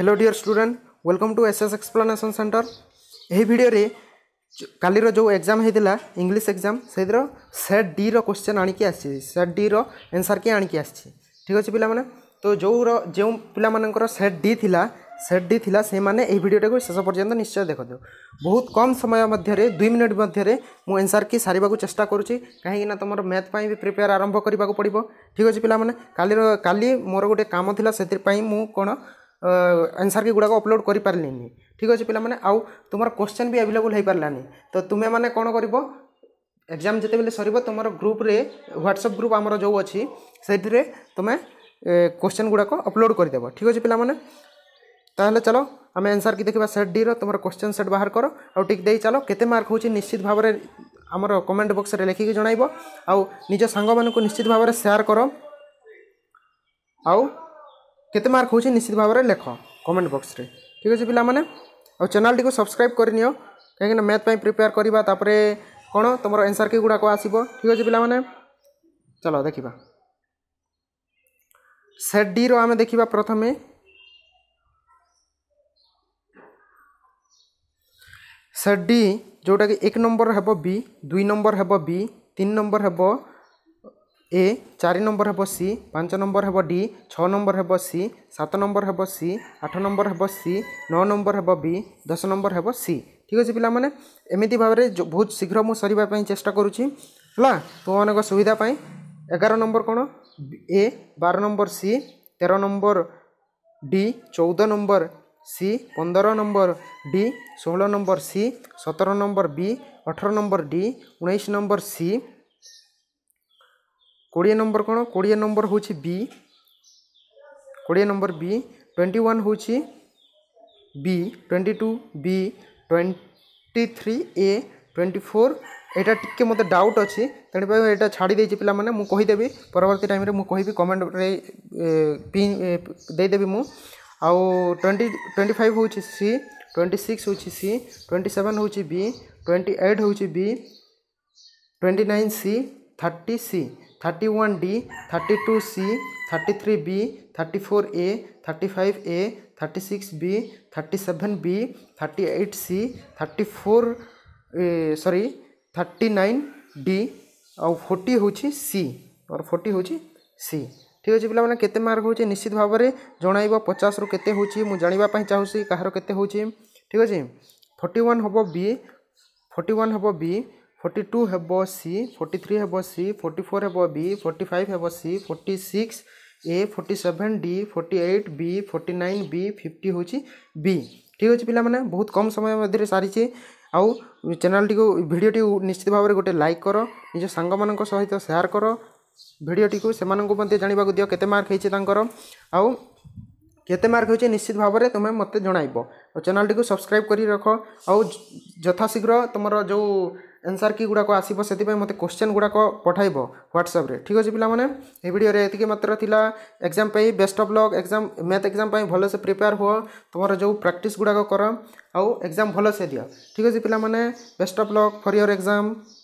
hello dear student welcome to S S explanation centre ଏହି ଭିଡ଼ିଓରେ କାଲିର ଯେଉଁ ଏକ୍ଜାମ୍ ହୋଇଥିଲା ଇଂଲିଶ ଏକ୍ଜାମ୍ ସେଥିର ସେଟ୍ ଡିର କ୍ୱେଶ୍ଚନ୍ ଆଣିକି ଆସିଛି ସେଟ୍ ଡିର ଏନ୍ସର୍ କିଏ ଆଣିକି ଆସିଛି ଠିକ୍ ଅଛି ପିଲାମାନେ ତ ଯେଉଁର ଯେଉଁ ପିଲାମାନଙ୍କର ସେଟ୍ ଡି ଥିଲା ସେଟ୍ ଡି ଥିଲା ସେମାନେ ଏହି ଭିଡ଼ିଓଟାକୁ ଶେଷ ପର୍ଯ୍ୟନ୍ତ ନିଶ୍ଚୟ ଦେଖନ୍ତୁ ବହୁତ କମ୍ ସମୟ ମଧ୍ୟରେ ଦୁଇ ମିନିଟ୍ ମଧ୍ୟରେ ମୁଁ ଏନ୍ସର୍ କି ସାରିବାକୁ ଚେଷ୍ଟା କରୁଛି କାହିଁକିନା ତୁମର ମ୍ୟାଥ୍ ପାଇଁ ବି ପ୍ରିପେୟାର ଆରମ୍ଭ କରିବାକୁ ପଡ଼ିବ ଠିକ୍ ଅଛି ପିଲାମାନେ କାଲିର କାଲି ମୋର ଗୋଟେ କାମ ଥିଲା ସେଥିପାଇଁ ମୁଁ କ'ଣ ଆନ୍ସର୍ କି ଗୁଡ଼ାକ ଅପଲୋଡ଼୍ କରିପାରିଲିନି ଠିକ୍ ଅଛି ପିଲାମାନେ ଆଉ ତୁମର କୋଶ୍ଚେନ୍ ବି ଆଭେଲେବୁଲ୍ ହୋଇପାରିଲାନି ତ ତୁମେମାନେ କ'ଣ କରିବ ଏକ୍ଜାମ୍ ଯେତେବେଳେ ସରିବ ତୁମର ଗ୍ରୁପ୍ରେ ହ୍ୱାଟ୍ସଆପ୍ ଗ୍ରୁପ୍ ଆମର ଯେଉଁ ଅଛି ସେଥିରେ ତୁମେ କୋଶ୍ଚେନ୍ ଗୁଡ଼ାକ ଅପଲୋଡ଼୍ କରିଦେବ ଠିକ୍ ଅଛି ପିଲାମାନେ ତାହେଲେ ଚାଲ ଆମେ ଆନ୍ସର୍ କି ଦେଖିବା ସେଟ୍ ଡିର ତୁମର କୋଶ୍ଚେନ୍ ସେଟ୍ ବାହାର କର ଆଉ ଟିକ୍ ଦେଇ ଚାଲ କେତେ ମାର୍କ ହେଉଛି ନିଶ୍ଚିତ ଭାବରେ ଆମର କମେଣ୍ଟ ବକ୍ସରେ ଲେଖିକି ଜଣାଇବ ଆଉ ନିଜ ସାଙ୍ଗମାନଙ୍କୁ ନିଶ୍ଚିତ ଭାବରେ ସେୟାର୍ କର ଆଉ କେତେ ମାର୍କ ହେଉଛି ନିଶ୍ଚିତ ଭାବରେ ଲେଖ କମେଣ୍ଟ ବକ୍ସରେ ଠିକ୍ ଅଛି ପିଲାମାନେ ଆଉ ଚ୍ୟାନେଲ୍ଟିକୁ ସବସ୍କ୍ରାଇବ୍ କରିନିଅ କାହିଁକିନା ମ୍ୟାଥ୍ ପାଇଁ ପ୍ରିପେୟାର କରିବା ତାପରେ କ'ଣ ତୁମର ଏନ୍ସର୍ କି ଗୁଡ଼ାକ ଆସିବ ଠିକ୍ ଅଛି ପିଲାମାନେ ଚାଲ ଦେଖିବା ସେଟ୍ ଡିର ଆମେ ଦେଖିବା ପ୍ରଥମେ ସେଟ୍ ଡି ଯେଉଁଟାକି ଏକ ନମ୍ବର ହେବ ବି ଦୁଇ ନମ୍ବର ହେବ ବି ତିନି ନମ୍ବର ହେବ ଏ ଚାରି ନମ୍ବର ହେବ ସି ପାଞ୍ଚ ନମ୍ବର ହେବ ଡି ଛଅ ନମ୍ବର ହେବ ସି ସାତ ନମ୍ବର ହେବ ସି ଆଠ ନମ୍ବର ହେବ ସି ନଅ ନମ୍ବର ହେବ ବି ଦଶ ନମ୍ବର ହେବ ସି ଠିକ୍ ଅଛି ପିଲାମାନେ ଏମିତି ଭାବରେ ବହୁତ ଶୀଘ୍ର ମୁଁ ସରିବା ପାଇଁ ଚେଷ୍ଟା କରୁଛି ହେଲା ତୁମମାନଙ୍କ ସୁବିଧା ପାଇଁ ଏଗାର ନମ୍ବର କ'ଣ ଏ ବାର ନମ୍ବର ସି ତେର ନମ୍ବର ଡି ଚଉଦ ନମ୍ବର ସି ପନ୍ଦର ନମ୍ବର ଡି ଷୋହଳ ନମ୍ବର ସି ସତର ନମ୍ବର ବି ଅଠର ନମ୍ବର ଡି ଉଣେଇଶ ନମ୍ବର ସି কোড়িয়ে নম্বর କ'ଣ କୋଡ଼ିଏ ନମ୍ବର ହେଉଛି ବି କୋଡ଼ିଏ ନମ୍ବର ବି ଟ୍ୱେଣ୍ଟି ୱାନ୍ ହେଉଛି B twenty two B twenty three A twenty four এটা টিকে মতো ডাউট অছি তেণুপাই এটা ছাড়ি দিয়েছি পিলামানে মু কহিদেবি পরবর্তী টাইমে মু কহিবি কমেন্টরে পিন দেইদেবি মু আউ টোয়েন্টি টোয়েন্টি ফাইভ হচ্ছে সি টোয়েন্টি সিক্স হচ্ছে সি টোয়েন্টি সেভেন হচ্ছে বি টোয়েন্টি এইট হচ্ছে B twenty nine C thirty C thirty one D thirty two C thirty three B thirty four A thirty five A thirty six B thirty seven B thirty eight C thirty four sorry thirty nine D आउ forty हो C और forty हूँ सी ठीक अच्छे पे के mark हो निश्चित भाव में जन पचास रु के जानवापी चाहूँगी कहार के ठीक अच्छे फोर्टी वन हम बी फोर्टी वन हम बी ଫର୍ଟି ଟୁ ହେବ ସି ଫର୍ଟି ଥ୍ରୀ ହେବ ସି ଫର୍ଟି ଫୋର୍ ହେବ ବି ଫର୍ଟି ଫାଇଭ୍ ହେବ C forty six A forty seven D forty eight B forty nine B fifty ହେଉଛି B ଠିକ୍ ଅଛି ପିଲାମାନେ ବହୁତ କମ୍ ସମୟ ମଧ୍ୟରେ ସାରିଛି ଆଉ ଚ୍ୟାନେଲ୍ଟିକୁ ଭିଡ଼ିଓଟିକୁ ନିଶ୍ଚିତ ଭାବରେ ଗୋଟେ ଲାଇକ୍ କର ନିଜ ସାଙ୍ଗମାନଙ୍କ ସହିତ ସେୟାର କର ଭିଡ଼ିଓଟିକୁ ସେମାନଙ୍କୁ ମଧ୍ୟ ଜାଣିବାକୁ ଦିଅ କେତେ ମାର୍କ ହେଇଛି ତାଙ୍କର ଆଉ କେତେ ମାର୍କ ହେଉଛି ନିଶ୍ଚିତ ଭାବରେ ତୁମେ ମୋତେ ଜଣାଇବ ଆଉ ଚ୍ୟାନେଲ୍ଟିକୁ ସବସ୍କ୍ରାଇବ୍ କରି ରଖ ଆଉ ଯଥାଶୀଘ୍ର ତୁମର ଯେଉଁ ଆନ୍ସର୍ କି ଗୁଡ଼ାକ ଆସିବ ସେଥିପାଇଁ ମୋତେ କୋଶ୍ଚେନ୍ ଗୁଡ଼ାକ ପଠାଇବ ହ୍ୱାଟ୍ସଆପ୍ରେ ଠିକ୍ ଅଛି ପିଲାମାନେ ଏହି ଭିଡ଼ିଓରେ ଏତିକି ମାତ୍ର ଥିଲା ଏକ୍ଜାମ୍ ପାଇଁ best of luck exam math exam ପାଇଁ ଭଲସେ ପ୍ରିପେୟାର୍ ହୁଅ ତୁମର ଯେଉଁ ପ୍ରାକ୍ଟିସ୍ ଗୁଡ଼ାକ କର ଆଉ ଏକ୍ଜାମ୍ ଭଲସେ ଦିଅ ଠିକ୍ ଅଛି ପିଲାମାନେ best of luck for your exam